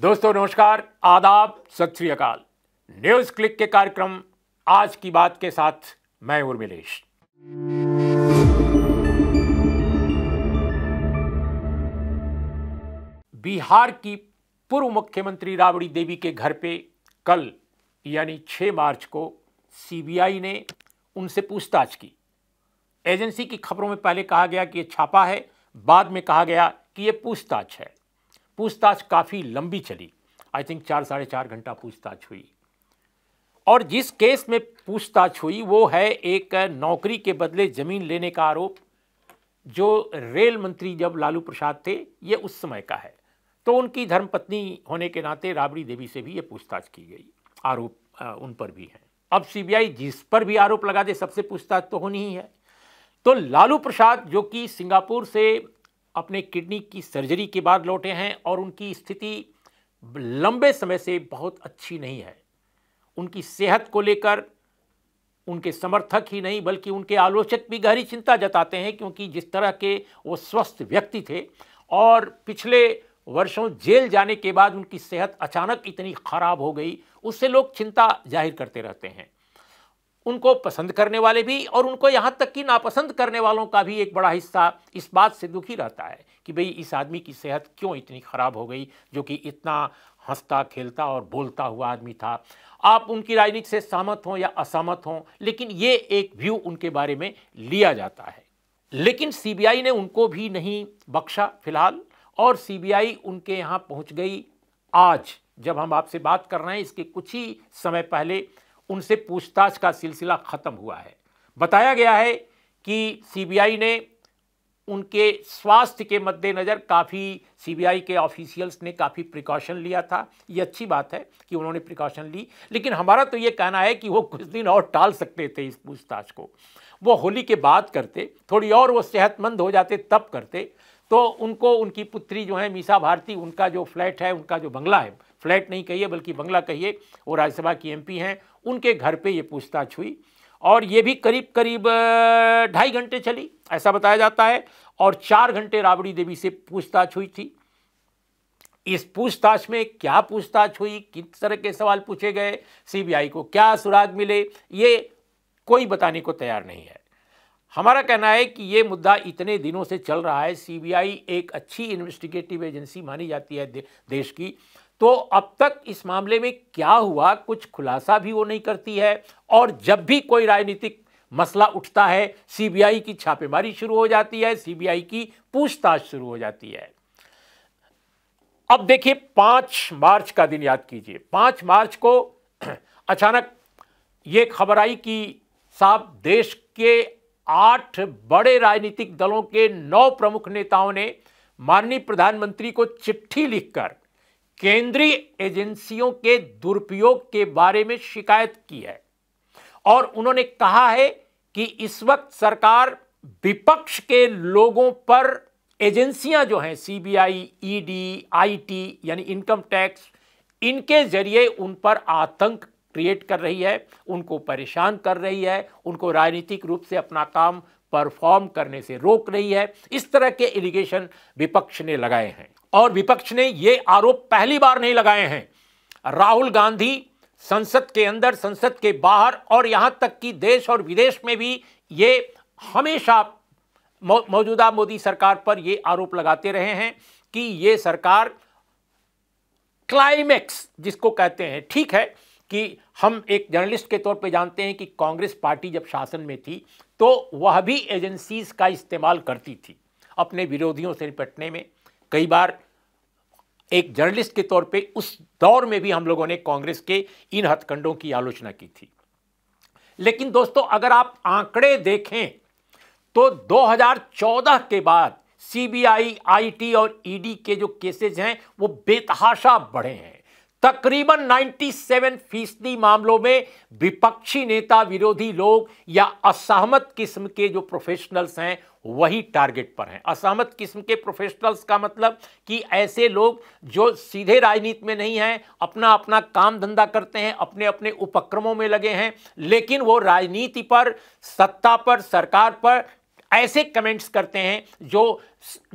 दोस्तों नमस्कार आदाब सत श्री अकाल न्यूज़ क्लिक के कार्यक्रम आज की बात के साथ मैं उर्मिलेश बिहार की पूर्व मुख्यमंत्री राबड़ी देवी के घर पे कल यानी 6 मार्च को सीबीआई ने उनसे पूछताछ की एजेंसी की खबरों में पहले कहा गया कि यह छापा है बाद में कहा गया कि यह पूछताछ है पूछताछ काफ़ी लंबी चली आई थिंक चार साढ़े चार घंटा पूछताछ हुई और जिस केस में पूछताछ हुई वो है एक नौकरी के बदले ज़मीन लेने का आरोप जो रेल मंत्री जब लालू प्रसाद थे ये उस समय का है तो उनकी धर्मपत्नी होने के नाते राबड़ी देवी से भी ये पूछताछ की गई आरोप उन पर भी है अब सीबीआई जिस पर भी आरोप लगा दे सबसे पूछताछ तो होनी ही है तो लालू प्रसाद जो कि सिंगापुर से अपने किडनी की सर्जरी के बाद लौटे हैं और उनकी स्थिति लंबे समय से बहुत अच्छी नहीं है उनकी सेहत को लेकर उनके समर्थक ही नहीं बल्कि उनके आलोचक भी गहरी चिंता जताते हैं क्योंकि जिस तरह के वो स्वस्थ व्यक्ति थे और पिछले वर्षों जेल जाने के बाद उनकी सेहत अचानक इतनी खराब हो गई उससे लोग चिंता जाहिर करते रहते हैं उनको पसंद करने वाले भी और उनको यहाँ तक कि नापसंद करने वालों का भी एक बड़ा हिस्सा इस बात से दुखी रहता है कि भाई इस आदमी की सेहत क्यों इतनी ख़राब हो गई जो कि इतना हंसता खेलता और बोलता हुआ आदमी था आप उनकी राजनीति से सहमत हों या असहमत हों लेकिन ये एक व्यू उनके बारे में लिया जाता है लेकिन सीबीआई ने उनको भी नहीं बख्शा फिलहाल और सीबीआई उनके यहाँ पहुँच गई आज जब हम आपसे बात कर रहे हैं इसके कुछ ही समय पहले उनसे पूछताछ का सिलसिला ख़त्म हुआ है बताया गया है कि सीबीआई ने उनके स्वास्थ्य के मद्देनज़र काफ़ी सीबीआई के ऑफिशियल्स ने काफ़ी प्रिकॉशन लिया था ये अच्छी बात है कि उन्होंने प्रिकॉशन ली लेकिन हमारा तो ये कहना है कि वो कुछ दिन और टाल सकते थे इस पूछताछ को वो होली के बाद करते थोड़ी और वो सेहतमंद हो जाते तब करते तो उनको उनकी पुत्री जो है मीसा भारती उनका जो फ्लैट है उनका जो बंगला है फ्लैट नहीं कहिए बल्कि बंगला कहिए वो राज्यसभा की एमपी हैं उनके घर पे ये पूछताछ हुई और ये भी करीब करीब ढाई घंटे चली ऐसा बताया जाता है और चार घंटे राबड़ी देवी से पूछताछ हुई थी इस पूछताछ में क्या पूछताछ हुई किस तरह के सवाल पूछे गए सीबीआई को क्या सुराग मिले ये कोई बताने को तैयार नहीं है हमारा कहना है कि ये मुद्दा इतने दिनों से चल रहा है सीबीआई एक अच्छी इन्वेस्टिगेटिव एजेंसी मानी जाती है देश की तो अब तक इस मामले में क्या हुआ कुछ खुलासा भी वो नहीं करती है और जब भी कोई राजनीतिक मसला उठता है सीबीआई की छापेमारी शुरू हो जाती है सीबीआई की पूछताछ शुरू हो जाती है अब देखिए पांच मार्च का दिन याद कीजिए पांच मार्च को अचानक ये खबर आई कि साहब देश के आठ बड़े राजनीतिक दलों के नौ प्रमुख नेताओं ने माननीय प्रधानमंत्री को चिट्ठी लिखकर केंद्रीय एजेंसियों के दुरुपयोग के बारे में शिकायत की है और उन्होंने कहा है कि इस वक्त सरकार विपक्ष के लोगों पर एजेंसियां जो हैं सीबीआई, ईडी, आईटी यानी इनकम टैक्स इनके जरिए उन पर आतंक क्रिएट कर रही है उनको परेशान कर रही है उनको राजनीतिक रूप से अपना काम परफॉर्म करने से रोक रही है इस तरह के एलिगेशन विपक्ष ने लगाए हैं और विपक्ष ने ये आरोप पहली बार नहीं लगाए हैं राहुल गांधी संसद के अंदर संसद के बाहर और यहाँ तक कि देश और विदेश में भी ये हमेशा मौजूदा मोदी सरकार पर ये आरोप लगाते रहे हैं कि ये सरकार क्लाइमेक्स जिसको कहते हैं ठीक है कि हम एक जर्नलिस्ट के तौर पे जानते हैं कि कांग्रेस पार्टी जब शासन में थी तो वह भी एजेंसीज का इस्तेमाल करती थी अपने विरोधियों से निपटने में कई बार एक जर्नलिस्ट के तौर पे उस दौर में भी हम लोगों ने कांग्रेस के इन हथकंडों की आलोचना की थी लेकिन दोस्तों अगर आप आंकड़े देखें तो 2014 के बाद सीबीआई आईटी और ईडी e के जो केसेज हैं वो बेतहाशा बढ़े हैं तकरीबन 97 फीसदी मामलों में विपक्षी नेता विरोधी लोग या असहमत किस्म के जो प्रोफेशनल्स हैं वही टारगेट पर हैं असहमत किस्म के प्रोफेशनल्स का मतलब कि ऐसे लोग जो सीधे राजनीति में नहीं हैं अपना अपना काम धंधा करते हैं अपने अपने उपक्रमों में लगे हैं लेकिन वो राजनीति पर सत्ता पर सरकार पर ऐसे कमेंट्स करते हैं जो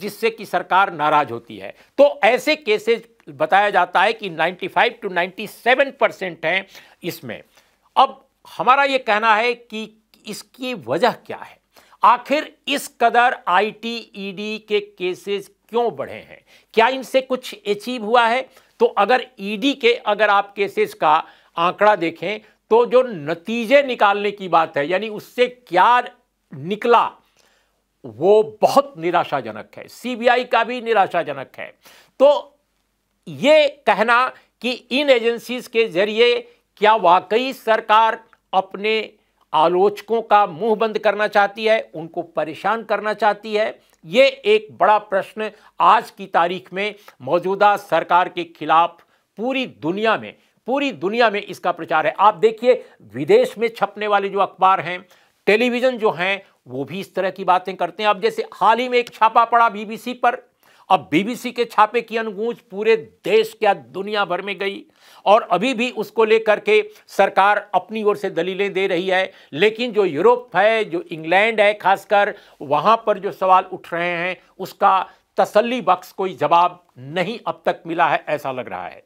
जिससे कि सरकार नाराज होती है तो ऐसे केसेस बताया जाता है कि 95 टू 97 परसेंट हैं इसमें अब हमारा ये कहना है कि इसकी वजह क्या है आखिर इस कदर आईटीईडी e के केसेस क्यों बढ़े हैं क्या इनसे कुछ अचीव हुआ है तो अगर ईडी e के अगर आप केसेस का आंकड़ा देखें तो जो नतीजे निकालने की बात है यानी उससे क्या निकला वो बहुत निराशाजनक है सीबीआई का भी निराशाजनक है तो ये कहना कि इन एजेंसीज के जरिए क्या वाकई सरकार अपने आलोचकों का मुंह बंद करना चाहती है उनको परेशान करना चाहती है ये एक बड़ा प्रश्न आज की तारीख में मौजूदा सरकार के खिलाफ पूरी दुनिया में पूरी दुनिया में इसका प्रचार है आप देखिए विदेश में छपने वाले जो अखबार हैं टेलीविज़न जो हैं वो भी इस तरह की बातें करते हैं अब जैसे हाल ही में एक छापा पड़ा बीबीसी पर अब बीबीसी के छापे की अनुगूंज पूरे देश क्या दुनिया भर में गई और अभी भी उसको लेकर के सरकार अपनी ओर से दलीलें दे रही है लेकिन जो यूरोप है जो इंग्लैंड है खासकर वहाँ पर जो सवाल उठ रहे हैं उसका तसल्ली बख्श कोई जवाब नहीं अब तक मिला है ऐसा लग रहा है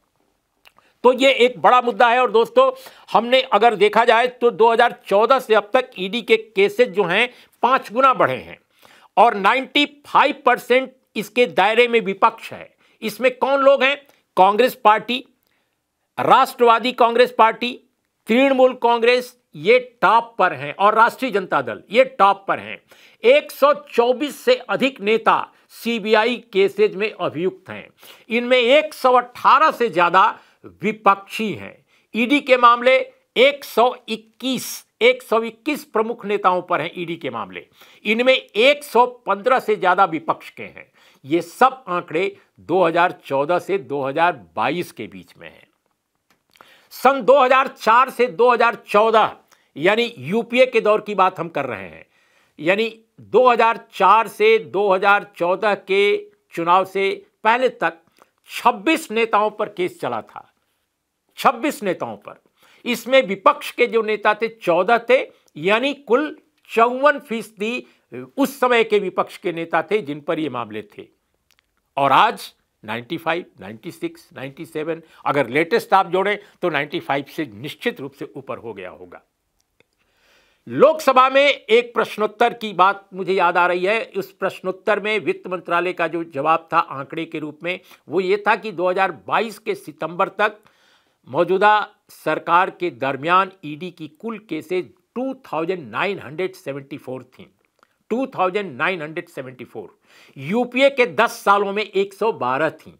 तो ये एक बड़ा मुद्दा है और दोस्तों हमने अगर देखा जाए तो 2014 से अब तक ईडी e के केसेस जो हैं पांच गुना बढ़े हैं और 95 परसेंट इसके दायरे में विपक्ष है इसमें कौन लोग हैं कांग्रेस पार्टी राष्ट्रवादी कांग्रेस पार्टी तृणमूल कांग्रेस ये टॉप पर हैं और राष्ट्रीय जनता दल ये टॉप पर हैं 124 से अधिक नेता सीबीआई केसेज में अभियुक्त हैं इनमें 118 से ज़्यादा विपक्षी हैं ईडी के मामले 121 121 प्रमुख नेताओं पर हैं ईडी के मामले इनमें 115 से ज़्यादा विपक्ष के हैं ये सब आंकड़े 2014 से 2022 के बीच में हैं सन 2004 से 2014 यानी यूपीए के दौर की बात हम कर रहे हैं यानी 2004 से 2014 के चुनाव से पहले तक 26 नेताओं पर केस चला था छब्बीस नेताओं पर इसमें विपक्ष के जो नेता थे चौदह थे यानी कुल चौवन फीसदी उस समय के विपक्ष के नेता थे जिन पर ये मामले थे और आज 95, 96, 97 अगर लेटेस्ट आप जोड़ें तो 95 से निश्चित रूप से ऊपर हो गया होगा लोकसभा में एक प्रश्नोत्तर की बात मुझे याद आ रही है उस प्रश्नोत्तर में वित्त मंत्रालय का जो जवाब था आंकड़े के रूप में वो ये था कि 2022 के सितंबर तक मौजूदा सरकार के दरमियान ईडी की कुल केसेज 2974 थी 2974 यूपीए के 10 सालों में 112 थी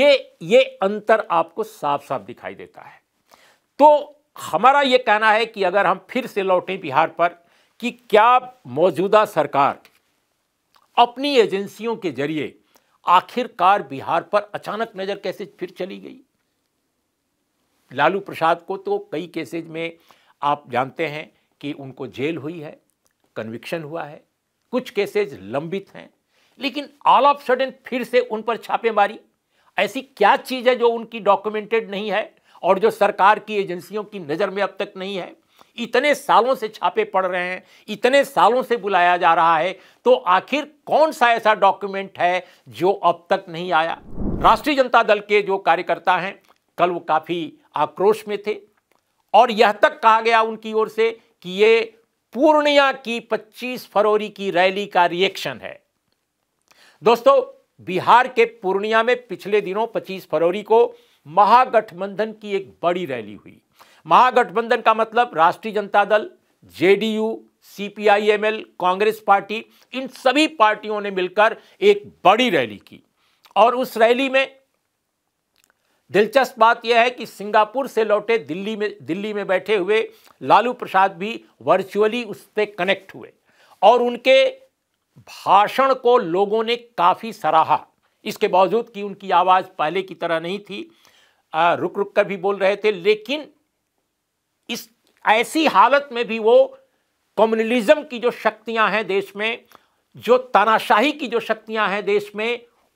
ये ये अंतर आपको साफ साफ दिखाई देता है तो हमारा ये कहना है कि अगर हम फिर से लौटें बिहार पर कि क्या मौजूदा सरकार अपनी एजेंसियों के जरिए आखिरकार बिहार पर अचानक नज़र कैसे फिर चली गई लालू प्रसाद को तो कई केसेज में आप जानते हैं कि उनको जेल हुई है कन्विक्शन हुआ है कुछ केसेज लंबित हैं लेकिन ऑल ऑफ सडन फिर से उन पर छापेमारी ऐसी क्या चीज़ है जो उनकी डॉक्यूमेंटेड नहीं है और जो सरकार की एजेंसियों की नज़र में अब तक नहीं है इतने सालों से छापे पड़ रहे हैं इतने सालों से बुलाया जा रहा है तो आखिर कौन सा ऐसा डॉक्यूमेंट है जो अब तक नहीं आया राष्ट्रीय जनता दल के जो कार्यकर्ता हैं कल वो काफ़ी आक्रोश में थे और यह तक कहा गया उनकी ओर से कि ये पूर्णिया की 25 फरवरी की रैली का रिएक्शन है दोस्तों बिहार के पूर्णिया में पिछले दिनों 25 फरवरी को महागठबंधन की एक बड़ी रैली हुई महागठबंधन का मतलब Rashtriya Janata Dal JDU CPIML Congress party इन सभी पार्टियों ने मिलकर एक बड़ी रैली की और उस रैली में दिलचस्प बात यह है कि सिंगापुर से लौटे दिल्ली में दिल्ली में बैठे हुए लालू प्रसाद भी वर्चुअली उससे कनेक्ट हुए और उनके भाषण को लोगों ने काफ़ी सराहा इसके बावजूद कि उनकी आवाज़ पहले की तरह नहीं थी आ, रुक रुक कर भी बोल रहे थे लेकिन इस ऐसी हालत में भी वो कम्युनलिज्म की जो शक्तियां हैं देश में जो तानाशाही की जो शक्तियां हैं देश में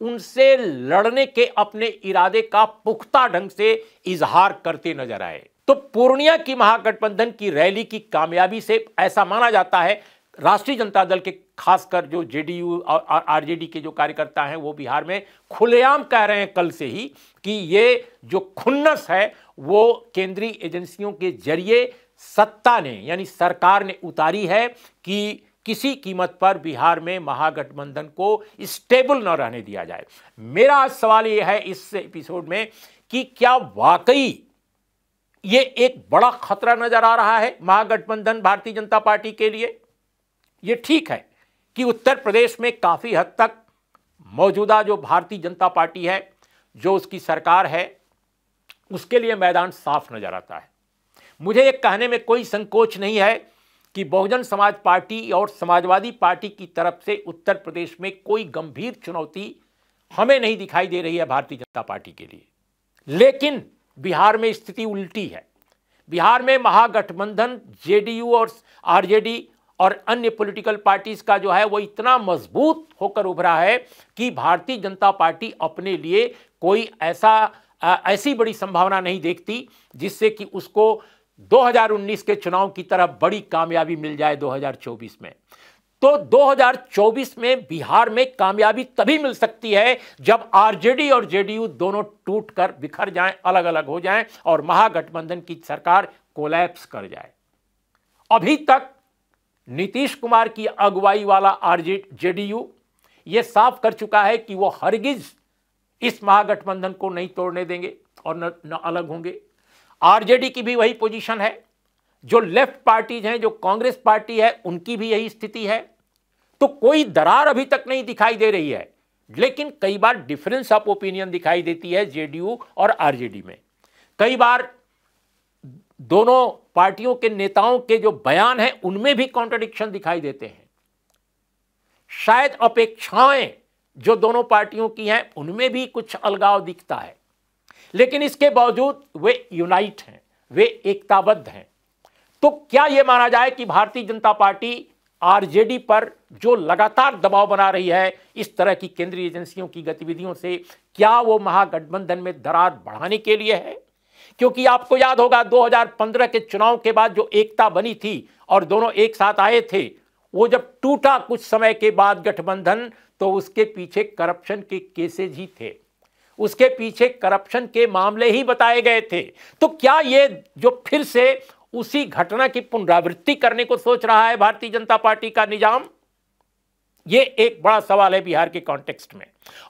उनसे लड़ने के अपने इरादे का पुख्ता ढंग से इजहार करते नजर आए तो पूर्णिया की महागठबंधन की रैली की कामयाबी से ऐसा माना जाता है राष्ट्रीय जनता दल के खासकर जो जेडीयू और आरजेडी के जो कार्यकर्ता हैं वो बिहार में खुलेआम कह रहे हैं कल से ही कि ये जो खुन्नस है वो केंद्रीय एजेंसियों के जरिए सत्ता ने यानी सरकार ने उतारी है कि किसी कीमत पर बिहार में महागठबंधन को स्टेबल न रहने दिया जाए मेरा आज सवाल यह है इस एपिसोड में कि क्या वाकई ये एक बड़ा खतरा नजर आ रहा है महागठबंधन भारतीय जनता पार्टी के लिए यह ठीक है कि उत्तर प्रदेश में काफ़ी हद तक मौजूदा जो भारतीय जनता पार्टी है जो उसकी सरकार है उसके लिए मैदान साफ नजर आता है मुझे एक कहने में कोई संकोच नहीं है कि बहुजन समाज पार्टी और समाजवादी पार्टी की तरफ से उत्तर प्रदेश में कोई गंभीर चुनौती हमें नहीं दिखाई दे रही है भारतीय जनता पार्टी के लिए लेकिन बिहार में स्थिति उल्टी है बिहार में महागठबंधन जेडीयू और आरजेडी और अन्य पॉलिटिकल पार्टीज का जो है वो इतना मजबूत होकर उभरा है कि भारतीय जनता पार्टी अपने लिए कोई ऐसा आ, ऐसी बड़ी संभावना नहीं देखती जिससे कि उसको 2019 के चुनाव की तरफ बड़ी कामयाबी मिल जाए 2024 में तो 2024 में बिहार में कामयाबी तभी मिल सकती है जब आरजेडी और जेडीयू दोनों टूटकर बिखर जाएं अलग अलग हो जाएं और महागठबंधन की सरकार कोलैप्स कर जाए अभी तक नीतीश कुमार की अगुवाई वाला आरजे जेडीयू यह साफ कर चुका है कि वह हरगिज इस महागठबंधन को नहीं तोड़ने देंगे और न, न अलग होंगे आरजेडी की भी वही पोजीशन है जो लेफ्ट पार्टीज हैं जो कांग्रेस पार्टी है उनकी भी यही स्थिति है तो कोई दरार अभी तक नहीं दिखाई दे रही है लेकिन कई बार डिफरेंस ऑफ ओपिनियन दिखाई देती है जेडीयू और आरजेडी में कई बार दोनों पार्टियों के नेताओं के जो बयान हैं उनमें भी कॉन्ट्रडिक्शन दिखाई देते हैं शायद अपेक्षाएं जो दोनों पार्टियों की हैं उनमें भी कुछ अलगाव दिखता है लेकिन इसके बावजूद वे यूनाइट हैं वे एकताबद्ध हैं तो क्या यह माना जाए कि भारतीय जनता पार्टी आरजेडी पर जो लगातार दबाव बना रही है इस तरह की केंद्रीय एजेंसियों की गतिविधियों से क्या वो महागठबंधन में दरार बढ़ाने के लिए है क्योंकि आपको याद होगा 2015 के चुनाव के बाद जो एकता बनी थी और दोनों एक साथ आए थे वो जब टूटा कुछ समय के बाद गठबंधन तो उसके पीछे करप्शन के केसेज ही थे उसके पीछे करप्शन के मामले ही बताए गए थे तो क्या ये जो फिर से उसी घटना की पुनरावृत्ति करने को सोच रहा है भारतीय जनता पार्टी का निजाम ये एक बड़ा सवाल है बिहार के कॉन्टेक्स्ट में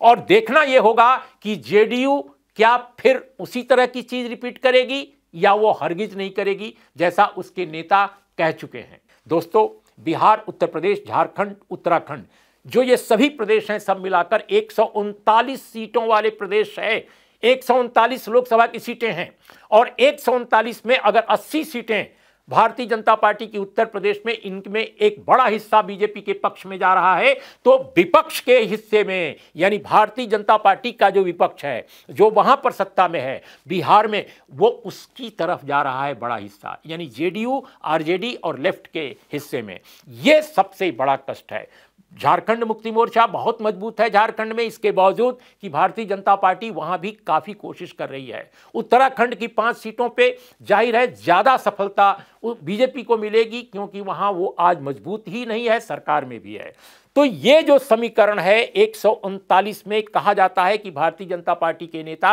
और देखना यह होगा कि जेडीयू क्या फिर उसी तरह की चीज रिपीट करेगी या वो हरगिज नहीं करेगी जैसा उसके नेता कह चुके हैं दोस्तों बिहार उत्तर प्रदेश झारखंड उत्तराखंड जो ये सभी प्रदेश हैं सब मिलाकर एक सीटों वाले प्रदेश है एक लोकसभा की सीटें हैं और एक में अगर 80 सीटें भारतीय जनता पार्टी की उत्तर प्रदेश में इनमें एक बड़ा हिस्सा बीजेपी के पक्ष में जा रहा है तो विपक्ष के हिस्से में यानी भारतीय जनता पार्टी का जो विपक्ष है जो वहां पर सत्ता में है बिहार में वो उसकी तरफ जा रहा है बड़ा हिस्सा यानी जेडीयू आरजेडी और लेफ्ट के हिस्से में ये सबसे बड़ा कष्ट है झारखंड मुक्ति मोर्चा बहुत मजबूत है झारखंड में इसके बावजूद कि भारतीय जनता पार्टी वहां भी काफ़ी कोशिश कर रही है उत्तराखंड की पांच सीटों पे जाहिर है ज़्यादा सफलता बीजेपी को मिलेगी क्योंकि वहां वो आज मजबूत ही नहीं है सरकार में भी है तो ये जो समीकरण है एक में कहा जाता है कि भारतीय जनता पार्टी के नेता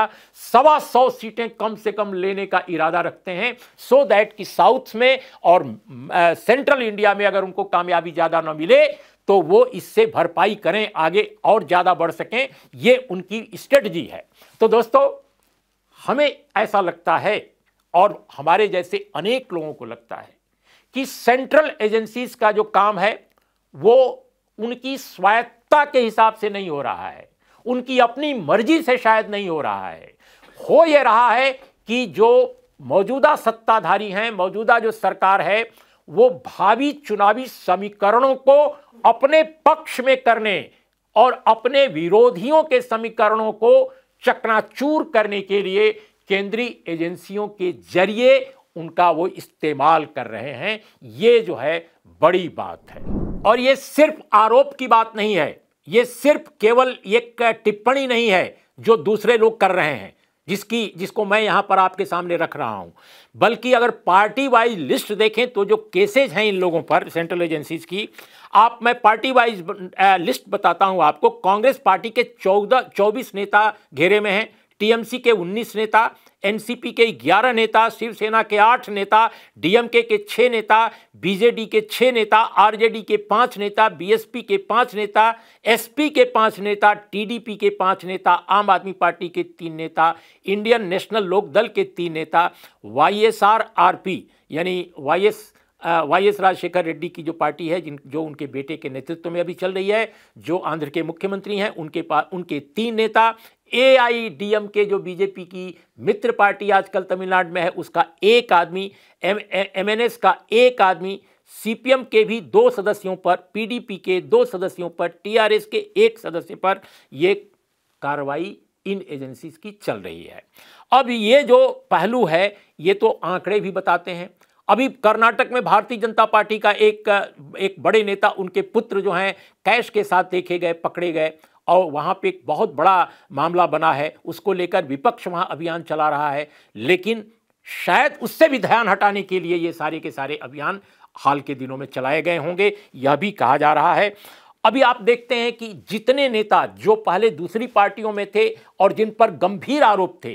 सवा सौ सीटें कम से कम लेने का इरादा रखते हैं सो दैट कि साउथ में और सेंट्रल इंडिया में अगर उनको कामयाबी ज़्यादा न मिले तो वो इससे भरपाई करें आगे और ज़्यादा बढ़ सकें ये उनकी स्ट्रेटजी है तो दोस्तों हमें ऐसा लगता है और हमारे जैसे अनेक लोगों को लगता है कि सेंट्रल एजेंसीज का जो काम है वो उनकी स्वायत्ता के हिसाब से नहीं हो रहा है उनकी अपनी मर्जी से शायद नहीं हो रहा है हो यह रहा है कि जो मौजूदा सत्ताधारी हैं मौजूदा जो सरकार है वो भावी चुनावी समीकरणों को अपने पक्ष में करने और अपने विरोधियों के समीकरणों को चकनाचूर करने के लिए केंद्रीय एजेंसियों के जरिए उनका वो इस्तेमाल कर रहे हैं ये जो है बड़ी बात है और ये सिर्फ आरोप की बात नहीं है ये सिर्फ केवल एक टिप्पणी नहीं है जो दूसरे लोग कर रहे हैं जिसकी जिसको मैं यहाँ पर आपके सामने रख रहा हूँ बल्कि अगर पार्टी वाइज लिस्ट देखें तो जो केसेज हैं इन लोगों पर सेंट्रल एजेंसीज की आप मैं पार्टी वाइज लिस्ट बताता हूँ आपको कांग्रेस पार्टी के चौदह चौबीस नेता घेरे में हैं टीएमसी के 19 नेता एनसीपी के 11 नेता शिवसेना के 8 नेता डीएमके के 6 नेता बीजेडी के 6 नेता आरजेडी के 5 नेता बीएसपी के 5 नेता एसपी के 5 नेता टीडीपी के 5 नेता आम आदमी पार्टी के 3 नेता इंडियन नेशनल लोक दल के 3 नेता वाईएसआरआरपी यानी YS Y S Rajasekhara Reddy की जो पार्टी है जिन जो उनके बेटे के नेतृत्व में अभी चल रही है जो आंध्र के मुख्यमंत्री हैं उनके पास उनके तीन नेता एआईडीएमके जो बीजेपी की मित्र पार्टी आजकल तमिलनाडु में है उसका एक आदमी एम एमएनएस का एक आदमी सीपीएम के भी दो सदस्यों पर पीडीपी के दो सदस्यों पर टीआरएस के एक सदस्य पर ये कार्रवाई इन एजेंसीज की चल रही है अब ये जो पहलू है ये तो आंकड़े भी बताते हैं अभी कर्नाटक में भारतीय जनता पार्टी का एक एक बड़े नेता उनके पुत्र जो हैं कैश के साथ देखे गए पकड़े गए और वहाँ पे एक बहुत बड़ा मामला बना है उसको लेकर विपक्ष वहाँ अभियान चला रहा है लेकिन शायद उससे भी ध्यान हटाने के लिए ये सारे के सारे अभियान हाल के दिनों में चलाए गए होंगे यह भी कहा जा रहा है अभी आप देखते हैं कि जितने नेता जो पहले दूसरी पार्टियों में थे और जिन पर गंभीर आरोप थे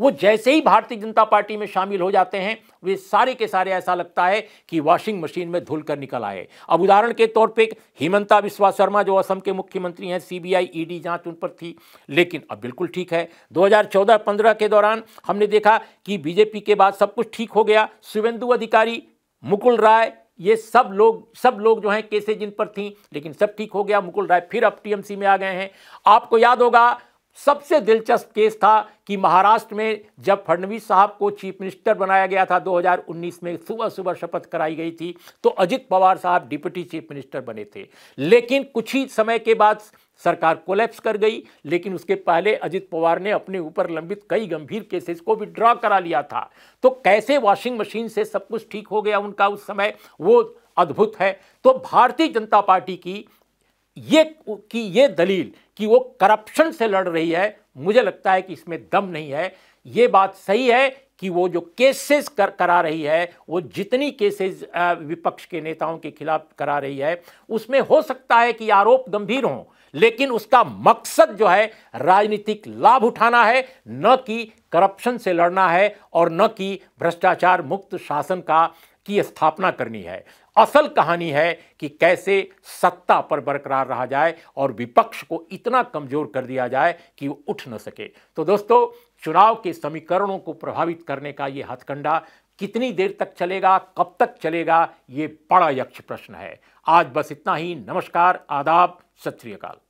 वो जैसे ही भारतीय जनता पार्टी में शामिल हो जाते हैं वे सारे के सारे ऐसा लगता है कि वॉशिंग मशीन में धुल कर निकल आए अब उदाहरण के तौर पे हिमंता विश्वा शर्मा जो असम के मुख्यमंत्री हैं सीबीआई ईडी e जांच उन पर थी लेकिन अब बिल्कुल ठीक है 2014-15 के दौरान हमने देखा कि बीजेपी के बाद सब कुछ ठीक हो गया शुभेंदु अधिकारी मुकुल राय ये सब लोग सब लोग जो हैं केसेज जिन पर थी लेकिन सब ठीक हो गया मुकुल राय फिर अब टीएमसी में आ गए हैं आपको याद होगा सबसे दिलचस्प केस था कि महाराष्ट्र में जब फडणवीस साहब को चीफ मिनिस्टर बनाया गया था 2019 में सुबह सुबह शपथ कराई गई थी तो अजित पवार साहब डिप्टी चीफ मिनिस्टर बने थे लेकिन कुछ ही समय के बाद सरकार कोलैप्स कर गई लेकिन उसके पहले अजित पवार ने अपने ऊपर लंबित कई गंभीर केसेस को विड्रॉ करा लिया था तो कैसे वॉशिंग मशीन से सब कुछ ठीक हो गया उनका उस समय वो अद्भुत है तो भारतीय जनता पार्टी की ये कि ये दलील कि वो करप्शन से लड़ रही है मुझे लगता है कि इसमें दम नहीं है ये बात सही है कि वो जो केसेस कर करा रही है वो जितनी केसेस विपक्ष के नेताओं के खिलाफ करा रही है उसमें हो सकता है कि आरोप गंभीर हों लेकिन उसका मकसद जो है राजनीतिक लाभ उठाना है न कि करप्शन से लड़ना है और न कि भ्रष्टाचार मुक्त शासन का की स्थापना करनी है असल कहानी है कि कैसे सत्ता पर बरकरार रहा जाए और विपक्ष को इतना कमजोर कर दिया जाए कि वो उठ न सके तो दोस्तों चुनाव के समीकरणों को प्रभावित करने का ये हथकंडा कितनी देर तक चलेगा कब तक चलेगा ये बड़ा यक्ष प्रश्न है आज बस इतना ही नमस्कार आदाब सत श्रीकाल